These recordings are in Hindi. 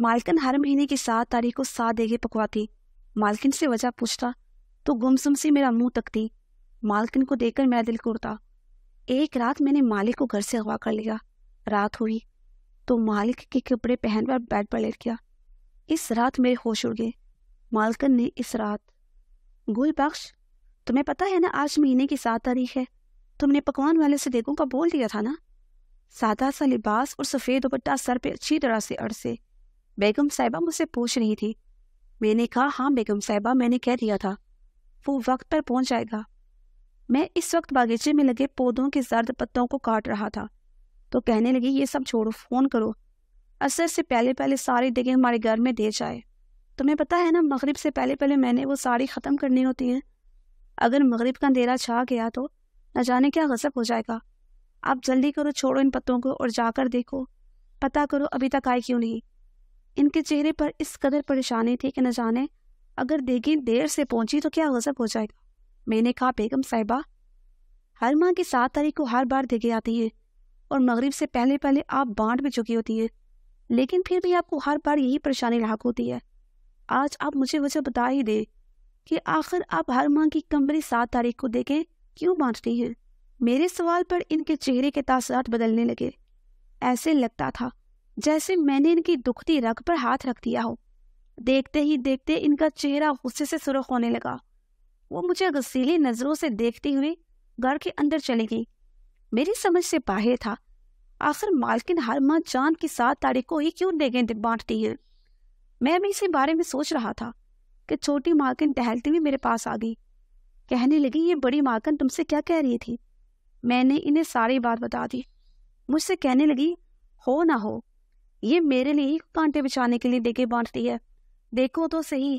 मालकन हर महीने की सात तारीख को सात देगे पकवाती मालकिन से वजह पूछता तो गुमसुम से मेरा मुंह तकती मालकिन को देखकर मेरा दिल कुड़ता एक रात मैंने मालिक को घर से अगवा कर लिया रात हुई तो मालिक के कपड़े पहनकर बेड पर लेट गया इस रात मेरे होश उड़ गए मालकन ने इस रात गुल बख्श तुम्हें पता है ना आज महीने की सात तारीख है तुमने पकवान वाले से देखो का बोल दिया था ना सादा सा लिबास और सफ़ेद दुपट्टा सर पे अच्छी तरह से अड़से बेगम साहिबा मुझसे पूछ रही थी मैंने कहा हाँ बेगम साहिबा मैंने कह दिया था वो वक्त पर पहुंच जाएगा मैं इस वक्त बागीचे में लगे पौधों के जर्द पत्तों को काट रहा था तो कहने लगी ये सब छोड़ो फ़ोन करो असर से पहले पहले सारी दिगे हमारे घर में दे जाए तुम्हें पता है ना मगरिब से पहले पहले मैंने वो साड़ी ख़त्म करनी होती है अगर मगरिब का अंधेरा छा गया तो न जाने क्या गजब हो जाएगा आप जल्दी करो छोड़ो इन पत्तों को और जाकर देखो पता करो अभी तक आए क्यों नहीं इनके चेहरे पर इस कदर परेशानी थी कि न जाने अगर देगी देर से पहुंची तो क्या गजब हो जाएगा मैंने कहा बेगम साहिबा हर माह की सात तारीख को हर बार देगी आती है और मगरिब से पहले पहले आप बांट भी चुकी होती है लेकिन फिर भी आपको हर बार यही परेशानी लाक होती है आज आप मुझे वजह बता ही दें कि आखिर आप हर माह की कमरी सात तारीख को देखें क्यों बांटती हैं मेरे सवाल पर इनके चेहरे के तासरात बदलने लगे ऐसे लगता था जैसे मैंने इनकी दुखती रग पर हाथ रख दिया हो देखते ही देखते इनका चेहरा गुस्से से सुरख होने लगा वो मुझे गसीली नजरों से देखती हुई घर के अंदर चली गई मेरी समझ से बाहर था आखिर मालकिन हर माह चांद की सात तारीख को ही क्यों देगें बांटती है मैं भी इसी बारे में सोच रहा था कि छोटी मालकिन टहलती हुई मेरे पास आ गई कहने लगी ये बड़ी मालकिन तुमसे क्या कह रही थी मैंने इन्हें सारी बात बता दी मुझसे कहने लगी हो ना हो ये मेरे लिए ही कांटे बिछाने के लिए देखे बांटती है देखो तो सही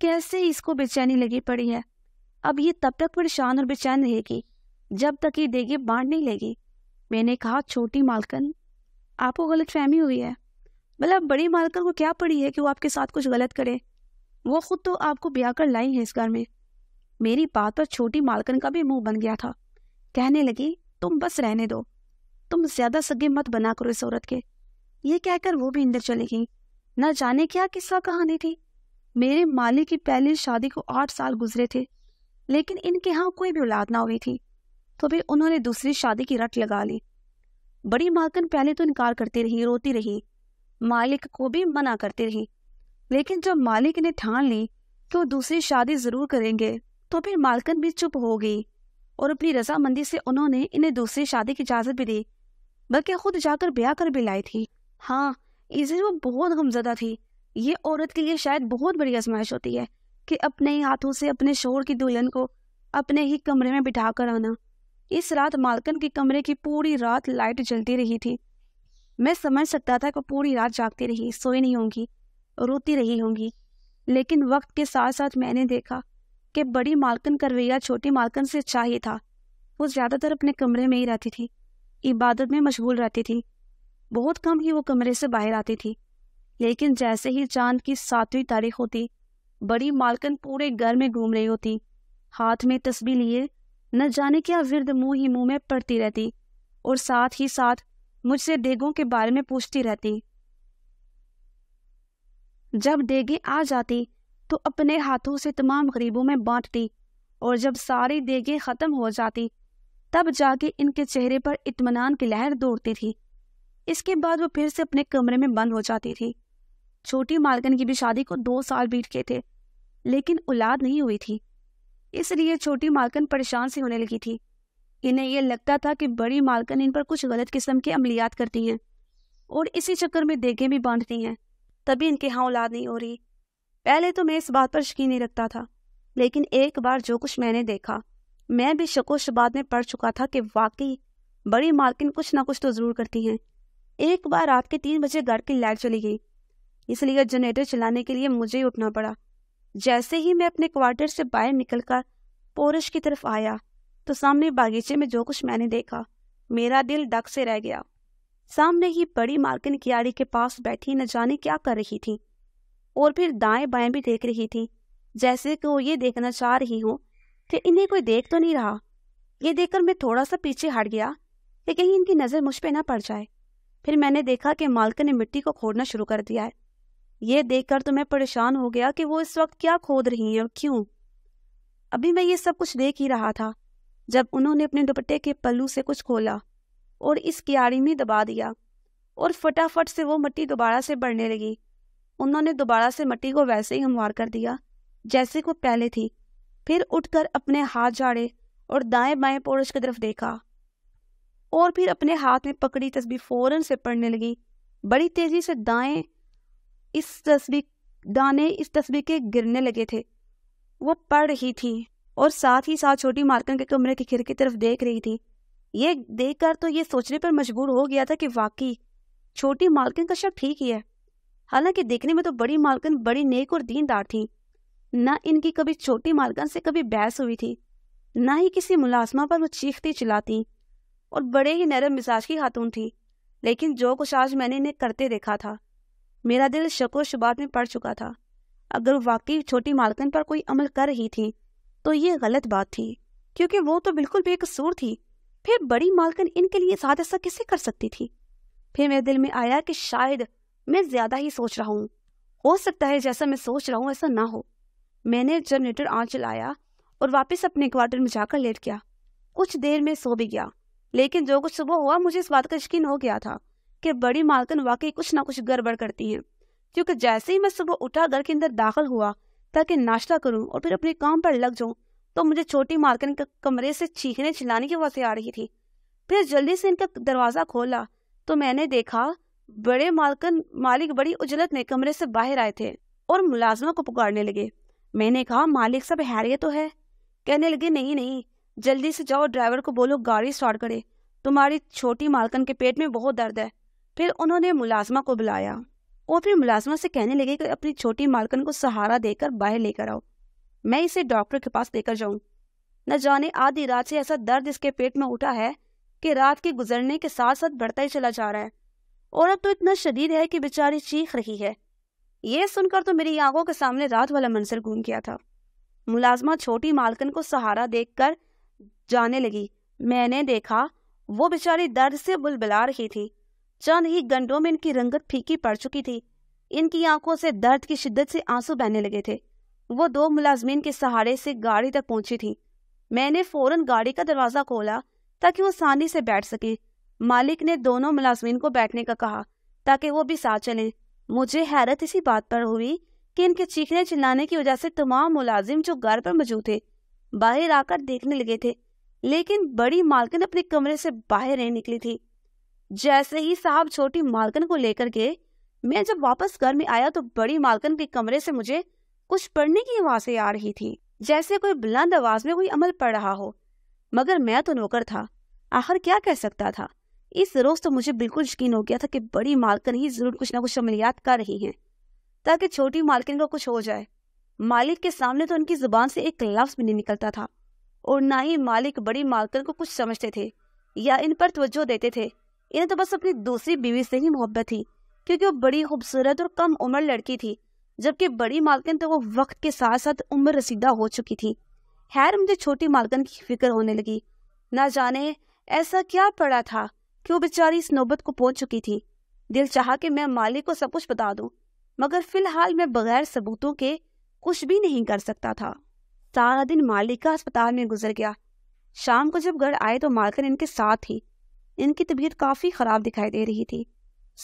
कैसे इसको बेचैनी लगी पड़ी है अब ये तब तक परेशान और बेचैन रहेगी जब तक ये देगी बांट नहीं लेगी मैंने कहा छोटी मालकन आपको गलत फहमी हुई है मतलब बड़ी मालकन को क्या पड़ी है कि वो आपके साथ कुछ गलत करे वो खुद तो आपको ब्याह कर लाई है इस घर में मेरी बात पर छोटी मालकन का भी मुंह बन गया था कहने लगी तुम बस रहने दो तुम ज्यादा सगे मत बना करो इस औरत के ये कहकर वो भी अंदर चली गई न जाने क्या किस्सा कहानी थी मेरे माली की पहली शादी को आठ साल गुजरे थे लेकिन इनके यहाँ कोई भी औलाद ना हुई थी तो भी उन्होंने दूसरी शादी की रट लगा ली बड़ी मालकन पहले तो इनकार करती रही रोती रही मालिक को भी मना करती रही लेकिन जब मालिक ने ठान ली कि वो दूसरी शादी जरूर करेंगे तो फिर मालकन भी चुप हो गई और अपनी रजामंदी से उन्होंने इन्हें दूसरी शादी की इजाज़त भी दी बल्कि खुद जाकर ब्याह कर भी लाई थी हाँ इसे वो बहुत गमजदा थी ये औरत के लिए शायद बहुत बड़ी आजमाइश होती है कि अपने ही हाथों से अपने शोर की दुल्हन को अपने ही कमरे में बिठा कर आना इस रात मालकन के कमरे की पूरी रात लाइट जलती रही थी मैं समझ सकता था कि पूरी रात जागती रही सोई नहीं होंगी रोती रही होंगी लेकिन वक्त के साथ साथ मैंने देखा कि बड़ी मालकन का रवैया छोटी मालकन से अच्छा ही था वो ज़्यादातर अपने कमरे में ही रहती थी इबादत में मशगूल रहती थी बहुत कम ही वो कमरे से बाहर आती थी लेकिन जैसे ही चांद की सातवीं तारीख होती बड़ी मालकन पूरे घर में घूम रही होती हाथ में तस्बी लिए न जाने क्या विरद मुंह ही मुंह में पड़ती रहती और साथ ही साथ मुझसे देगों के बारे में पूछती रहती जब देगे आ जाती तो अपने हाथों से तमाम गरीबों में बांटती और जब सारी देगे ख़त्म हो जाती तब जाके इनके चेहरे पर इतमान की लहर दौड़ती थी इसके बाद वो फिर से अपने कमरे में बंद हो जाती थी छोटी मालकन की भी शादी को दो साल बीत गए थे लेकिन औलाद नहीं हुई थी इसलिए छोटी मालकन परेशान सी होने लगी थी इन्हें यह लगता था कि बड़ी मालकन इन पर कुछ गलत किस्म के अमलियात करती हैं और इसी चक्कर में देखे भी बांधती हैं तभी इनके यहाँ औलाद नहीं हो रही पहले तो मैं इस बात पर शकीन नहीं रखता था लेकिन एक बार जो कुछ मैंने देखा मैं भी शको शबाद में पढ़ चुका था कि वाकई बड़ी मालकिन कुछ ना कुछ तो ज़रूर करती हैं एक बार रात के तीन बजे घर की लाइट चली गई इसलिए जनरेटर चलाने के लिए मुझे ही उठना पड़ा जैसे ही मैं अपने क्वार्टर से बाहर निकलकर पोरश की तरफ आया तो सामने बागीचे में जो कुछ मैंने देखा मेरा दिल डक से रह गया सामने ही बड़ी मार्किन कियारी के पास बैठी न जाने क्या कर रही थी और फिर दाएं बाएं भी देख रही थी जैसे कि वो ये देखना चाह रही हो कि इन्हें कोई देख तो नहीं रहा ये देखकर मैं थोड़ा सा पीछे हट गया कि कहीं इनकी नज़र मुझ पर ना पड़ जाए फिर मैंने देखा कि मालकन ने मिट्टी को खोदना शुरू कर दिया है ये देखकर तो मैं परेशान हो गया कि वो इस वक्त क्या खोद रही है और क्यों अभी मैं ये सब कुछ देख ही रहा था जब उन्होंने अपने दुपट्टे के पल्लू से कुछ खोला और इस क्यारी में दबा दिया और फटाफट से वो मट्टी दोबारा से बढ़ने लगी उन्होंने दोबारा से मट्टी को वैसे ही हमवार कर दिया जैसे को पहले थी फिर उठकर अपने हाथ झाड़े और दाएं बाएं पोर्च की तरफ देखा और फिर अपने हाथ में पकड़ी तस्वीर फ़ौरन से पढ़ने लगी बड़ी तेज़ी से दाएं इस तस्वीर दाने इस तस्वीर के गिरने लगे थे वो पढ़ रही थी और साथ ही साथ छोटी मार्कन के कमरे की खिड़की तरफ देख रही थी ये देखकर तो ये सोचने पर मजबूर हो गया था कि वाकई छोटी मालकिन का शक ठीक ही है हालांकि देखने में तो बड़ी मालकिन बड़ी नेक और दीनदार थी न इनकी कभी छोटी मालकन से कभी बहस हुई थी न ही किसी मुलाजमा पर वो चीखती चिलाती और बड़े ही नरम मिजाज की खातून थी लेकिन जो कुछ आज मैंने इन्हें करते देखा था मेरा दिल शको शुबात में पड़ चुका था अगर वाकई छोटी मालकन पर कोई अमल कर रही थी तो ये गलत बात थी क्योंकि वो तो बिल्कुल बेकसूर थी फिर बड़ी मालकन इनके लिए साथ ऐसा किसे कर सकती थी फिर मेरे दिल में आया कि शायद मैं ज्यादा ही सोच रहा हूँ हो सकता है जैसा मैं सोच रहा हूँ ऐसा ना हो मैंने जनरेटर आँच चलाया और वापस अपने क्वार्टर में जाकर लेट गया कुछ देर में सो भी गया लेकिन जो कुछ सुबह हुआ मुझे इस बात का यकीन हो गया था कि बड़ी मालकन वाकई कुछ ना कुछ गड़बड़ करती है क्योंकि जैसे ही मैं सुबह उठा घर के अंदर दाखिल हुआ ताकि नाश्ता करूं और फिर अपने काम पर लग जाऊं तो मुझे छोटी मालकन के कमरे से चीखने चिल्लाने की आवाज़ें आ रही थी फिर जल्दी से इनका दरवाज़ा खोला तो मैंने देखा बड़े मालकन मालिक बड़ी उजलत में कमरे से बाहर आए थे और मुलाजमा को पुकारने लगे मैंने कहा मालिक सब हैरियत तो है कहने लगे नहीं नहीं जल्दी से जाओ ड्राइवर को बोलो गाड़ी स्टार्ट करे तुम्हारी छोटी मालकन के पेट में बहुत दर्द है फिर उन्होंने मुलाजमा को बुलाया और फिर मुलाजमा से कहने लगे कि अपनी छोटी मालकन को सहारा देकर बाहर लेकर आओ मैं इसे डॉक्टर के पास लेकर जाऊं न जाने आधी रात से ऐसा दर्द इसके पेट में उठा है कि रात के गुजरने के साथ साथ बढ़ता ही चला जा रहा है और अब तो इतना शदीद है कि बेचारी चीख रही है यह सुनकर तो मेरी आंखों के सामने रात वाला मंजर घूम गया था मुलाजमा छोटी मालकन को सहारा देखकर जाने लगी मैंने देखा वो बेचारी दर्द से बुलबुला रही थी चंद ही घंटों में इनकी रंगत फीकी पड़ चुकी थी इनकी आंखों से दर्द की शिद्दत से आंसू बहने लगे थे वो दो मुलाजमीन के सहारे से गाड़ी तक पहुंची थी मैंने फौरन गाड़ी का दरवाजा खोला ताकि वो आसानी से बैठ सके मालिक ने दोनों मुलाजमीन को बैठने का कहा ताकि वो भी साथ चले मुझे हैरत इसी बात पर हुई कि इनके चीखने चिल्लाने की वजह से तमाम मुलाजिम जो घर पर मौजूद थे बाहर आकर देखने लगे थे लेकिन बड़ी मालकन अपने कमरे से बाहर नहीं निकली थी जैसे ही साहब छोटी मालकन को लेकर के मैं जब वापस घर में आया तो बड़ी मालकन के कमरे से मुझे कुछ पढ़ने की आवाजें आ रही थी जैसे कोई बुलंद आवाज में कोई अमल पड़ रहा हो मगर मैं तो नौकर था आखिर क्या कह सकता था इस रोज तो मुझे बिल्कुल यकीन हो गया था कि बड़ी मालकन ही जरूर कुछ ना कुछ अमलियात कर रही है ताकि छोटी मालकिन को कुछ हो जाए मालिक के सामने तो उनकी जुबान से एक लफ्ज भी नहीं निकलता था और ना ही मालिक बड़ी मालकन को कुछ समझते थे या इन पर तवज्जो देते थे इन्हें तो बस अपनी दूसरी बीवी से ही मोहब्बत थी क्योंकि वो बड़ी खूबसूरत और कम उम्र लड़की थी जबकि बड़ी मालकन तो वो वक्त के साथ साथ उम्र रसीदा हो चुकी थी खैर मुझे छोटी मालकन की फिक्र होने लगी ना जाने ऐसा क्या पड़ा था कि वो बेचारी इस नौबत को पहुंच चुकी थी दिल चाह कि मैं मालिक को सब कुछ बता दूं मगर फिलहाल मैं बगैर सबूतों के कुछ भी नहीं कर सकता था सारा दिन मालिका अस्पताल में गुजर गया शाम को जब घर आए तो मालकिन इनके साथ थी इनकी तबीयत काफ़ी ख़राब दिखाई दे रही थी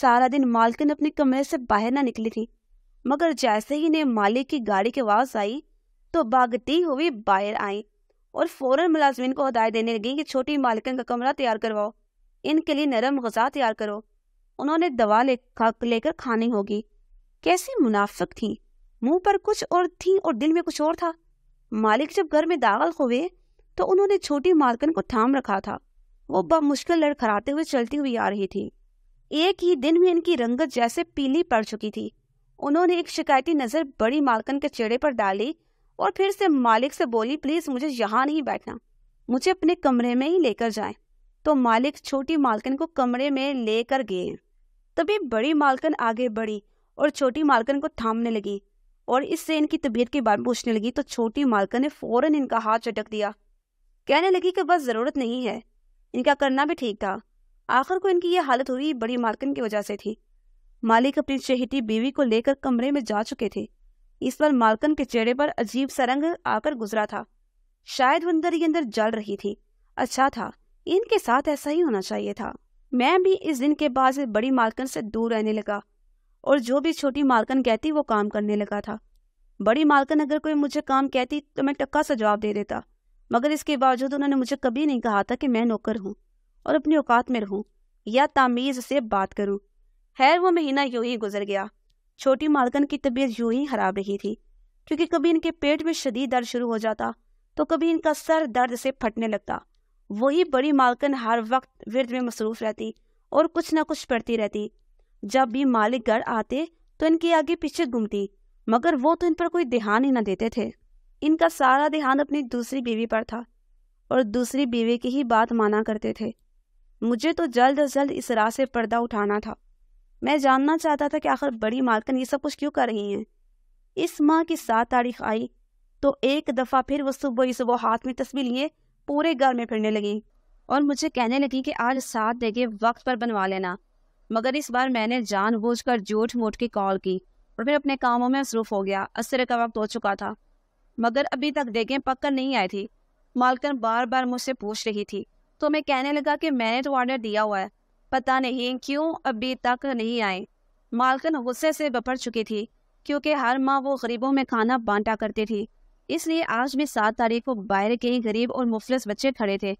सारा दिन मालकिन अपने कमरे से बाहर ना निकली थी मगर जैसे ही इन्हें मालिक की गाड़ी की आवाज़ आई तो भागती हुई बाहर आई और फौरन मुलाजमिन को हदायत देने लगी कि छोटी मालकिन का कमरा तैयार करवाओ इनके लिए नरम गजा तैयार करो उन्होंने दवा ले लेकर खानी होगी कैसी मुनाफिक थी मुंह पर कुछ और थी और दिल में कुछ और था मालिक जब घर में दाखिल हुए तो उन्होंने छोटी मालकन को थाम रखा था वो बमुश्किल लड़खड़ाते हुए चलती हुई आ रही थी एक ही दिन में इनकी रंगत जैसे पीली पड़ चुकी थी उन्होंने एक शिकायती नज़र बड़ी मालकन के चेहरे पर डाली और फिर से मालिक से बोली प्लीज़ मुझे यहाँ नहीं बैठना मुझे अपने कमरे में ही लेकर जाए तो मालिक छोटी मालकन को कमरे में लेकर गए तभी बड़ी मालकन आगे बढ़ी और छोटी मालकन को थामने लगी और इससे इनकी तबीयत के बारे में पूछने लगी तो छोटी मालका ने फौरन इनका हाथ चटक दिया कहने लगी कि बस ज़रूरत नहीं है इनका करना भी ठीक था आखिर को इनकी यह हालत हुई बड़ी मालकन की वजह से थी मालिक अपनी चहेटी बीवी को लेकर कमरे में जा चुके थे इस बार मालकन के चेहरे पर अजीब सा रंग आकर गुजरा था शायद वो अंदर ही अंदर जल रही थी अच्छा था इनके साथ ऐसा ही होना चाहिए था मैं भी इस दिन के बाद बड़ी मालकन से दूर रहने लगा और जो भी छोटी मालकन कहती वो काम करने लगा था बड़ी मालकन अगर कोई मुझे काम कहती तो मैं टक्का सा जवाब दे देता मगर इसके बावजूद उन्होंने मुझे कभी नहीं कहा था कि मैं नौकर हूँ और अपनी औकात में रहूँ या तामीज़ से बात करूँ खैर वो महीना यूं ही गुजर गया छोटी मालकन की तबीयत यूं ही खराब रही थी क्योंकि कभी इनके पेट में शदीद दर्द शुरू हो जाता तो कभी इनका सर दर्द से फटने लगता वही बड़ी मालकन हर वक्त विरद में मसरूफ रहती और कुछ ना कुछ पढ़ती रहती जब भी मालिक घर आते तो इनके आगे पीछे घूमती मगर वो तो इन पर कोई ध्यान ही न देते थे इनका सारा ध्यान अपनी दूसरी बीवी पर था और दूसरी बीवी की ही बात माना करते थे मुझे तो जल्द अज जल्द इस राह से पर्दा उठाना था मैं जानना चाहता था कि आखिर बड़ी मालकन ये सब कुछ क्यों कर रही हैं इस माह की सात तारीख आई तो एक दफ़ा फिर वो सुबह ही सुबह हाथ में तस्वीर लिए पूरे घर में फिरने लगी और मुझे कहने लगी कि आज सात जगह वक्त पर बनवा लेना मगर इस बार मैंने जान कर झूठ मूठ की कॉल की और फिर अपने कामों में मसरूफ हो गया असर का वक्त हो चुका था मगर अभी तक देखें पक्कर नहीं आई थी मालकन बार बार मुझसे पूछ रही थी तो मैं कहने लगा कि मैंने तो ऑर्डर दिया हुआ है पता नहीं क्यों अभी तक नहीं आए मालकन गुस्से से बफर चुकी थी क्योंकि हर माह वो गरीबों में खाना बांटा करती थी इसलिए आज भी सात तारीख को बाहर के ही गरीब और मुफलस बच्चे खड़े थे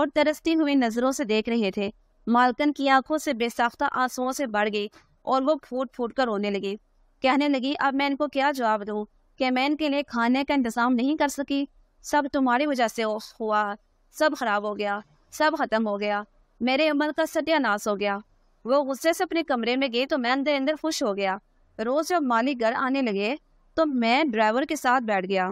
और तरसती हुई नज़रों से देख रहे थे मालकन की आंखों से बेसाख्ता आंसुओं से बढ़ गई और वो फूट फूट कर रोने लगी कहने लगी अब मैं इनको क्या जवाब दूँ कि मैं इनके लिए खाने का इंतजाम नहीं कर सकी सब तुम्हारी वजह से हुआ सब खराब हो गया सब खत्म हो गया मेरे अमल का सत्यानाश हो गया वो गुस्से से अपने कमरे में गई तो मैं अंदर अंदर खुश हो गया रोज जब मालिक घर आने लगे तो मैं ड्राइवर के साथ बैठ गया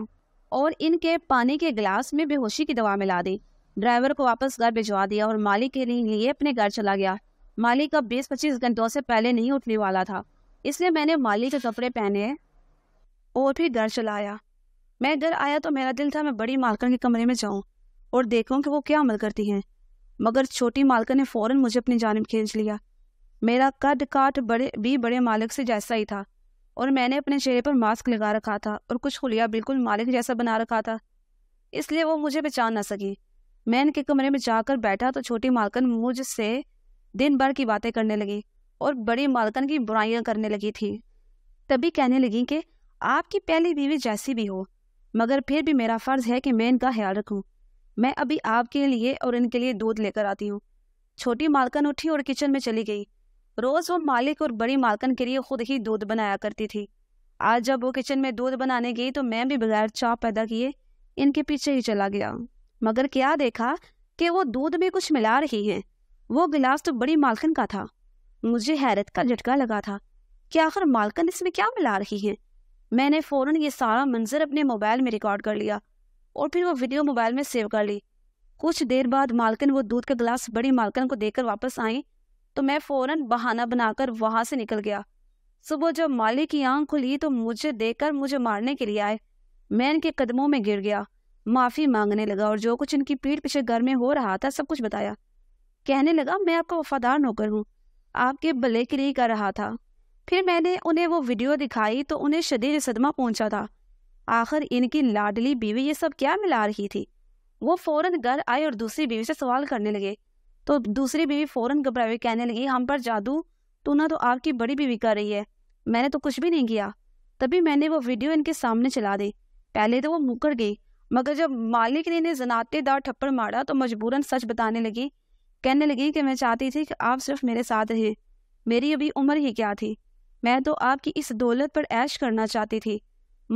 और इनके पानी के गिलास में बेहोशी की दवा मिला दी ड्राइवर को वापस घर भिजवा दिया और मालिक के लिए अपने घर चला गया मालिक अब बीस पच्चीस घंटों से पहले नहीं उठने वाला था इसलिए मैंने मालिक के कपड़े पहने और फिर घर चलाया आया मैं घर आया तो मेरा दिल था मैं बड़ी मालकन के कमरे में जाऊँ और देखूं कि वो क्या अमल करती हैं मगर छोटी मालकन ने फ़ौरन मुझे अपनी जानब खींच लिया मेरा कद काट बड़े भी बड़े मालिक से जैसा ही था और मैंने अपने चेहरे पर मास्क लगा रखा था और कुछ खुलिया बिल्कुल मालिक जैसा बना रखा था इसलिए वो मुझे पहचान ना सकी मैं इनके कमरे में जाकर बैठा तो छोटी मालकन मुझसे दिन भर की बातें करने लगी और बड़ी मालकन की बुराइयां करने लगी थी तभी कहने लगी कि आपकी पहली बीवी जैसी भी हो मगर फिर भी मेरा फ़र्ज़ है कि मैं इनका ख्याल रखूं। मैं अभी आपके लिए और इनके लिए दूध लेकर आती हूँ छोटी मालकन उठी और किचन में चली गई रोज़ वो मालिक और बड़ी मालकन के लिए खुद ही दूध बनाया करती थी आज जब वो किचन में दूध बनाने गई तो मैं भी बगैर चाप पैदा किए इनके पीछे ही चला गया मगर क्या देखा कि वो दूध में कुछ मिला रही हैं वो गिलास तो बड़ी मालकन का था मुझे हैरत का झटका लगा था कि आखिर मालकन इसमें क्या मिला रही है मैंने फ़ौरन ये सारा मंजर अपने मोबाइल में रिकॉर्ड कर लिया और फिर वो वीडियो मोबाइल में सेव कर ली कुछ देर बाद मालकन वो दूध का गिलास बड़ी मालकन को देकर वापस आई तो मैं फ़ौरन बहाना बनाकर वहां से निकल गया सुबह जब मालिक की आंख खुली तो मुझे देखकर मुझे मारने के लिए आए मैं इनके कदमों में गिर गया माफ़ी मांगने लगा और जो कुछ इनकी पीठ पीछे घर में हो रहा था सब कुछ बताया कहने लगा मैं आपका वफादार नौकर हूँ आपके भले के लिए कर रहा था फिर मैंने उन्हें वो वीडियो दिखाई तो उन्हें शदीद सदमा पहुंचा था आखिर इनकी लाडली बीवी ये सब क्या मिला रही थी वो फौरन घर आए और दूसरी बीवी से सवाल करने लगे तो दूसरी बीवी फौरन घबरा हुई कहने लगी हम पर जादू तो ना तो आपकी बड़ी बीवी कर रही है मैंने तो कुछ भी नहीं किया तभी मैंने वो वीडियो इनके सामने चला दी पहले तो वो मुकर गई मगर जब मालिक ने इन्हें जनातेदार ठप्पड़ मारा तो मजबूरन सच बताने लगी कहने लगी कि मैं चाहती थी कि आप सिर्फ मेरे साथ रहे मेरी अभी उम्र ही क्या थी मैं तो आपकी इस दौलत पर ऐश करना चाहती थी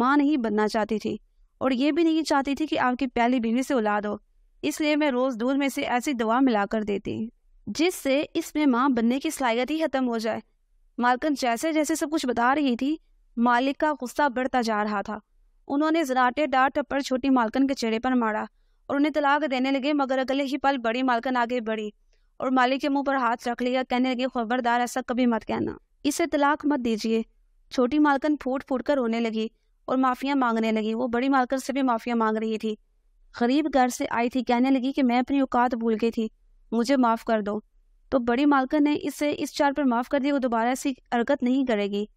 माँ नहीं बनना चाहती थी और ये भी नहीं चाहती थी कि आपकी पहली बीवी से औलाद हो इसलिए मैं रोज़ दूध में से ऐसी दवा मिलाकर देती जिससे इसमें माँ बनने की सलाहियत ही ख़त्म हो जाए मालकन जैसे जैसे सब कुछ बता रही थी मालिक का गुस्सा बढ़ता जा रहा था उन्होंने जराटे डार टप्पर छोटी मालकन के चेहरे पर मारा और उन्हें तलाक देने लगे मगर अगले ही पल बड़ी मालकन आगे बढ़ी और मालिक के मुंह पर हाथ रख लिया कहने लगे खबरदार ऐसा कभी मत कहना इसे तलाक मत दीजिए छोटी मालकन फूट फूट कर रोने लगी और माफिया मांगने लगी वो बड़ी मालकन से भी माफिया मांग रही थी गरीब घर से आई थी कहने लगी कि मैं अपनी औकात भूल गई थी मुझे माफ़ कर दो तो बड़ी मालकन ने इसे इस चार पर माफ़ कर दिया वो दोबारा ऐसी हरकत नहीं करेगी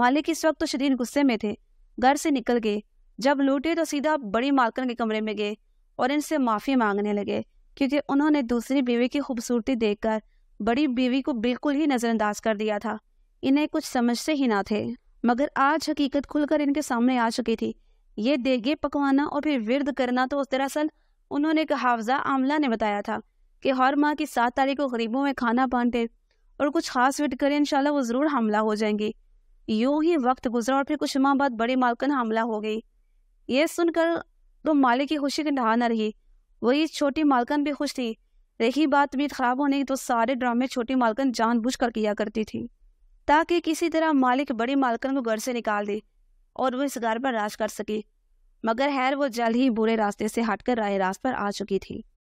मालिक इस वक्त तो शरीर गुस्से में थे घर से निकल गए जब लूटे तो सीधा बड़ी मालकन के कमरे में गए और इनसे माफ़ी मांगने लगे क्योंकि उन्होंने दूसरी बीवी की खूबसूरती देखकर बड़ी बीवी को बिल्कुल ही नज़रअंदाज कर दिया था इन्हें कुछ समझते ही ना थे मगर आज हकीकत खुलकर इनके सामने आ चुकी थी ये देगे पकवाना और फिर विरद करना तो उस दरअसल उन्होंने एक हाफजा आमला ने बताया था कि हर माह की सात तारीख को गरीबों में खाना बांटे और कुछ खास विट करें इंशाल्लाह वो ज़रूर हमला हो जाएंगी यूं ही वक्त गुजरा और फिर कुछ माह बाद बड़े मालकन हमला हो गई यह सुनकर तो मालिक की खुशी की ढहा न रही वही छोटी मालकन भी खुश थी रही बात भी खराब होने की तो सारे ड्रामे छोटी मालकन कर किया करती थी ताकि किसी तरह मालिक बड़ी मालकन को घर से निकाल दे और वो इस घर पर राज कर सके मगर हैर वो जल्द ही बुरे रास्ते से हटकर राय रास्ते पर आ चुकी थी